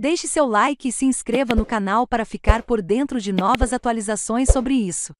Deixe seu like e se inscreva no canal para ficar por dentro de novas atualizações sobre isso.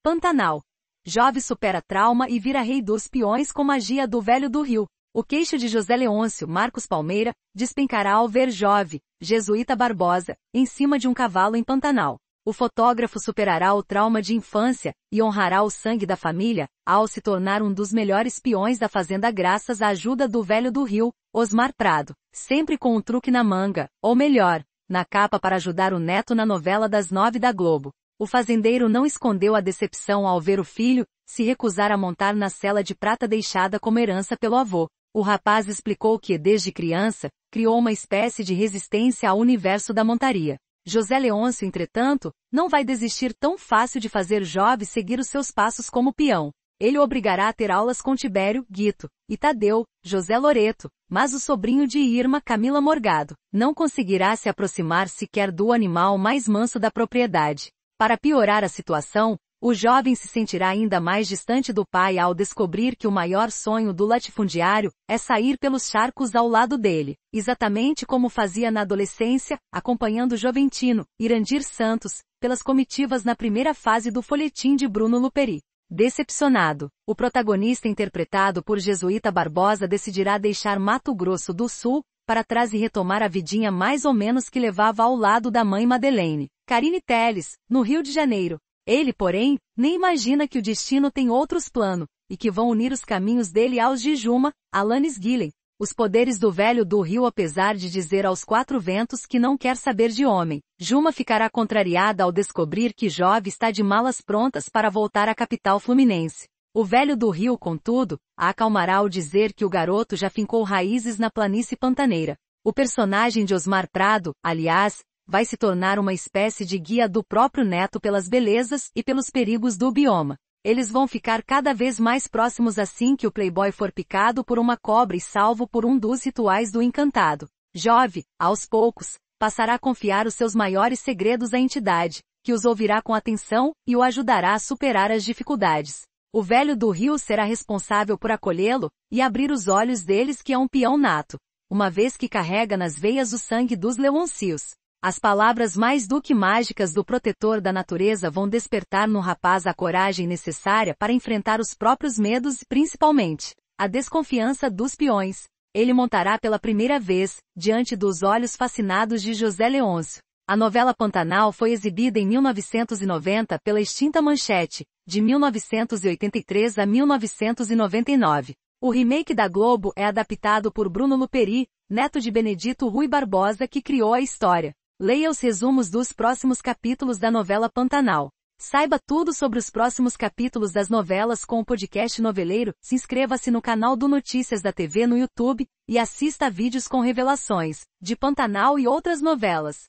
Pantanal. Jove supera trauma e vira rei dos peões com magia do Velho do Rio. O queixo de José Leôncio Marcos Palmeira despencará ao ver Jove, jesuíta Barbosa, em cima de um cavalo em Pantanal. O fotógrafo superará o trauma de infância e honrará o sangue da família ao se tornar um dos melhores peões da fazenda graças à ajuda do velho do Rio, Osmar Prado, sempre com um truque na manga, ou melhor, na capa para ajudar o neto na novela das nove da Globo. O fazendeiro não escondeu a decepção ao ver o filho se recusar a montar na cela de prata deixada como herança pelo avô. O rapaz explicou que, desde criança, criou uma espécie de resistência ao universo da montaria. José Leôncio, entretanto, não vai desistir tão fácil de fazer Job seguir os seus passos como peão. Ele o obrigará a ter aulas com Tibério, Guito, Itadeu, José Loreto, mas o sobrinho de Irma, Camila Morgado, não conseguirá se aproximar sequer do animal mais manso da propriedade. Para piorar a situação, o jovem se sentirá ainda mais distante do pai ao descobrir que o maior sonho do latifundiário é sair pelos charcos ao lado dele, exatamente como fazia na adolescência, acompanhando o Joventino, Irandir Santos, pelas comitivas na primeira fase do folhetim de Bruno Luperi. Decepcionado, o protagonista interpretado por Jesuíta Barbosa decidirá deixar Mato Grosso do Sul para trás e retomar a vidinha mais ou menos que levava ao lado da mãe Madeleine, Karine Teles, no Rio de Janeiro, ele, porém, nem imagina que o destino tem outros planos, e que vão unir os caminhos dele aos de Juma, Alanis Gillen. Os poderes do velho do rio apesar de dizer aos quatro ventos que não quer saber de homem, Juma ficará contrariada ao descobrir que Jove está de malas prontas para voltar à capital fluminense. O velho do rio, contudo, a acalmará ao dizer que o garoto já fincou raízes na planície pantaneira. O personagem de Osmar Prado, aliás, vai se tornar uma espécie de guia do próprio neto pelas belezas e pelos perigos do bioma. Eles vão ficar cada vez mais próximos assim que o playboy for picado por uma cobra e salvo por um dos rituais do encantado. Jove, aos poucos, passará a confiar os seus maiores segredos à entidade, que os ouvirá com atenção e o ajudará a superar as dificuldades. O velho do rio será responsável por acolhê-lo e abrir os olhos deles que é um peão nato, uma vez que carrega nas veias o sangue dos leoncios. As palavras mais do que mágicas do protetor da natureza vão despertar no rapaz a coragem necessária para enfrentar os próprios medos e principalmente, a desconfiança dos peões. Ele montará pela primeira vez, diante dos olhos fascinados de José Leôncio. A novela Pantanal foi exibida em 1990 pela extinta Manchete, de 1983 a 1999. O remake da Globo é adaptado por Bruno Luperi, neto de Benedito Rui Barbosa que criou a história. Leia os resumos dos próximos capítulos da novela Pantanal. Saiba tudo sobre os próximos capítulos das novelas com o podcast Noveleiro, se inscreva-se no canal do Notícias da TV no YouTube, e assista vídeos com revelações, de Pantanal e outras novelas.